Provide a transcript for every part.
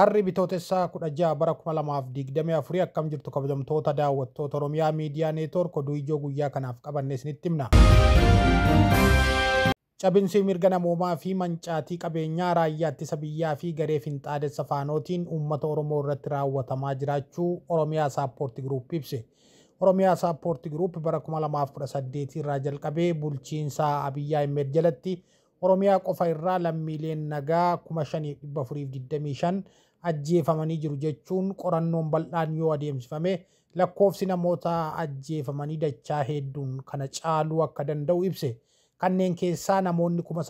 Harri bitootessaa kudha ja'a bara kuma akkam jirtu kabajamtoota daawwattoota Oromiyaa miidiyaa neetwoork oduu ijoo guyyaa kanaaf qabanne isinitti himna. Cabinsi mirga namoomaa fi mancaatii qabeenyaa raayyaa ittisa biyyaa fi garee finxaadessa faanootiin uummata Oromoo irratti raawwatamaa jiraachuu Oromiyaa Saappoorti Giruup ibse. Oromiyaa Saappoorti Giruup bara 2018 irraa jalqabee bulchiinsaa Abiyyi Ahmed jalatti Oromiyaa qofa irraa lammiileen nagaa 5425 ajjeefamanii jiru jechuun qorannoon bal'aan yoo adeemsifame lakkoofsi namoota ajjeefamanii dachaa hedduun kana caaluu akka danda'u ibse. Kanneen keessaa namoonni kuma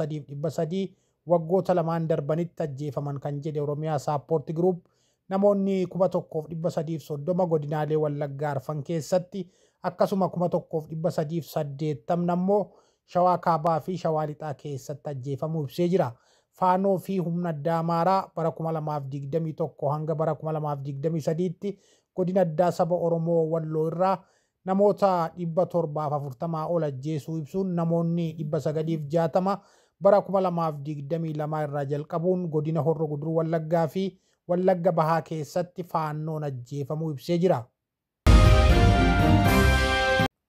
waggoota lamaan darbanitti ajjeefaman kan jedhe Oromiyaa Saappoorti Giruup namoonni kuma soddoma godinaalee Wallaggaa arfan keessatti akkasuma kuma tokkoof Shawaa Kaabaa fi Shawaa Lixaa keessatti ajjeefamuu ibsee jira. faanoo fi humna addaa amaaraa bara 2021 hanga bara 2023tti godina addaa saba Oromoo Walloo irraa namoota dhibba torbaaf afurtamaa ol ajjeesuu ibsuun namoonni dhibba sagaliif jaatama bara 2022 irraa jalqabuun godina Horro Gudur Wallaggaa fi Wallagga Bahaa keessatti faannoon ajjeefamuu ibsee jira.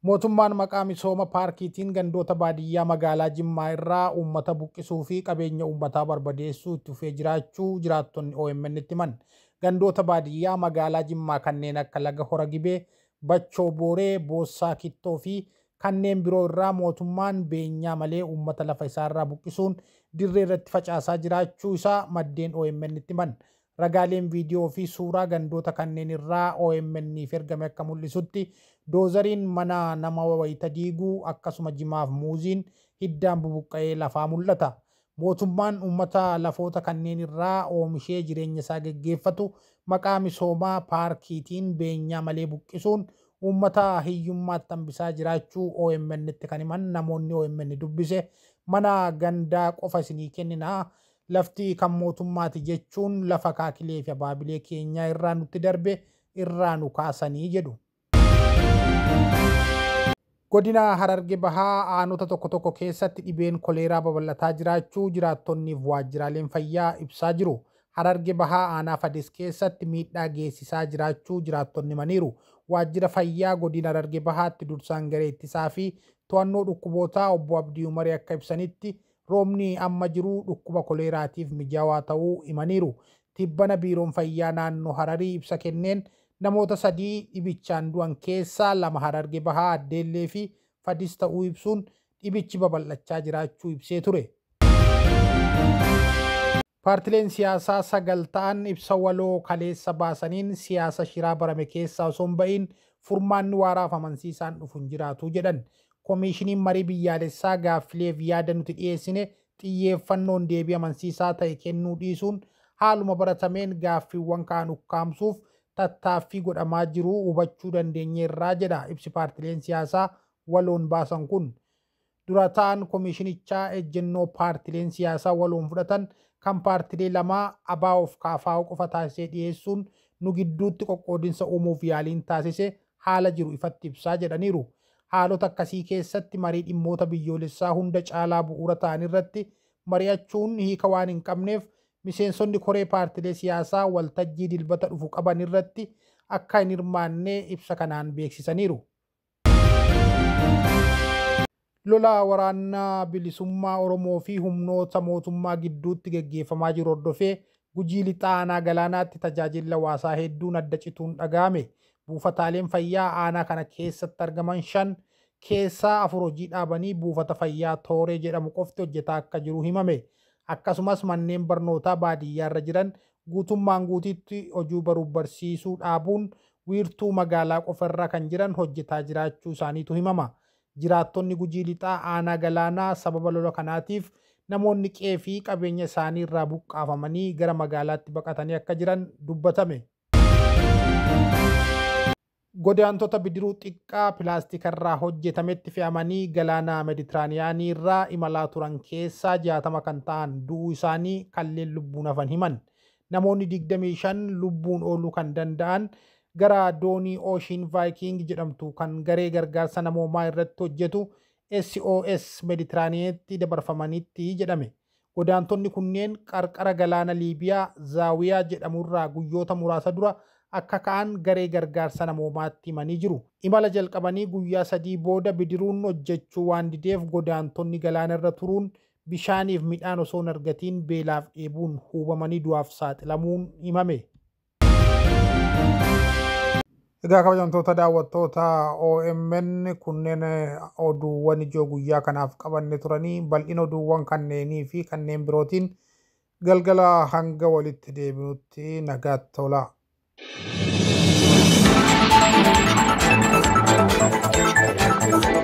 Mootummaan maqaa misooma paarkiitiin gandoota baadiyyaa magaalaa Jimmaa irraa uummata buqqisuu fi qabeenya uummataa barbadeessuu itti fufee jiraachuu jiraattonni OMN itti himan. Gandoota baadiyyaa magaalaa Jimmaa kanneen akka Laga Hora Gibee, Bachoo Booree, bossaa Kittoo fi kanneen biroo irraa mootummaan beenyaa malee uummata lafa isaarraa buqqisuun dirree irratti facaasaa jiraachuu isaa maddeen OMN itti himan. ragaaleen viidiyoo fi suuraa gandoota kanneen irraa OMN'if ergame akka mul'isutti doozariin mana nama wayita diiguu akkasuma jimaaf muuziin hiddaan bubuqqa'ee lafaa mul'ata. Mootummaan uummata lafoota kanneen irraa oomishee jireenya isaa geggeeffatu maqaa misoomaa paarkiitiin beenyaa malee buqqisuun uummata hiyyummaatti hambisaa jiraachuu OMN'tti kan himan namoonni OMN dubbise mana gandaa qofa isinii kenninaa. lafti kan mootummaati jechuun lafa kaakilee fi abaabilee keenyaa irraa nutti darbe irraa nu kaasanii jedhu. Godina Hararge Bahaa aanota tokko tokko keessatti dhibeen koleeraa babal'ataa jiraachuu jiraattonniif waajjiraaleen fayyaa ibsaa jiru. Hararge Bahaa aanaa Fades keessatti miidhaa geessisaa jiraachuu jiraattonni maniiru. Waajjira fayyaa godina Hararge Bahaatti dursaan garee fi to'annoo dhukkubootaa obbo abdi Umarii akka ibsanitti roobni amma jiru dhukkuba koleeraatiif mijaawaa ta'uu himaniiru. Tibbana biiroon fayyaa naannoo Hararii ibsa kenneen namoota sadii dhibichaan du'an keessaa lama Hararge Bahaa Addeellee fi Fadis ta'uu ibsuun dhibichi babal'achaa jiraachuu ibsee ture. Paartileen siyaasaa sagal ta'an ibsa waloo kaleessa baasaniin siyaasa shiraa barame keessaa osoo ba'iin furmaanni waaraaf amansiisaan dhufu hin jiraatu jedhan. koomishiniin marii biyyaalessaa gaaffileef yaada nuti dhiyeessine xiyyeeffannoon deebii amansiisaa ta'e kennuu dhiisuun haaluma baratameen gaaffiiwwan kaan ukkaamsuuf tattaaffii godhamaa jiru hubachuu dandeenyeerraa jedha ibsi paartileen siyaasaa waloon baasan kun. Dura ta'an koomishinichaa ejjennoo paartileen siyaasaa waloon fudhatan kan paartilee lamaa abaa of kaafaa qofa taasisee dhiyeessuun nu gidduutti qoqqoodinsa uumuuf yaaliin taasise haala jiru ifatti ibsaa jedhaniiru. haalota akkasii keessatti marii dhimmoota biyyoolessaa hunda caalaa bu'uura ta'an irratti mari'achuun hiika waan hin qabneef miseensonni koree paartilee siyaasaa waltajjii dilbata dhufu qaban irratti akka hin hirmaannee ibsa kanaan beeksisaniiru. Lola waraanna bilisummaa Oromoo fi humnoota mootummaa gidduutti gaggeeffamaa jiru hordofee gujii lixaanaa galaanaatti tajaajilla waasaa hedduun adda cituun dhaga'ame. buufataaleen fayyaa aanaa kana keessatti argaman shan keessaa afur hojii dhaabanii buufata fayyaa tooree jedhamu qofti hojjetaa akka jiru himame. Akkasumas manneen barnootaa baadiyyaarra jiran guutummaan guutitti hojii baruuf barsiisuu dhaabuun wiirtuu magaalaa qofarra kan jiran hojjetaa jiraachuu isaaniitu himama. Jiraattonni gujii lixaa aanaa galaanaa sababa lola kanaatiif namoonni qeefii qabeenya isaanii irraa buqqaafamanii gara magaalaatti baqatanii akka jiran dubbatame. godaantota bidiruu xiqqaa pilastikarraa hojjetametti fe'amanii galaana meditiraaniyaanii irraa imalaa turan keessaa jaatama kan ta'an du'uu isaanii kanneen lubbuun hafan himan namoonni 25 lubbuun ooluu kan danda'an gara doonii oshiin vaayikiing jedhamtu kan garee gargaarsa namoomaa irratti hojjetu SOS meditiraaniyeetti dabarfamanitti jedhame. Godaantonni kunneen qarqara galaana Liibiyaa Zaawiyaa jedhamurraa guyyoota muraasa dura akka ka'an garee gargaarsa namoomaatti himanii jiru. Imala jalqabanii guyyaa sadii booda bidiruun hojjechuu waan dideef godaantonni galaan irra turuun bishaaniif midhaan osoo argatiin beelaaf dheebuun hubamanii du'aaf saaxilamuun himame. Egaa kabajamtoota daawwattoota OMN kunneen oduuwwan ijoo guyyaa kanaaf qabanne turanii bal'ina oduuwwan kanneenii fi kanneen birootiin galgala hanga walitti deebinutti nagaatti tola. Thank you.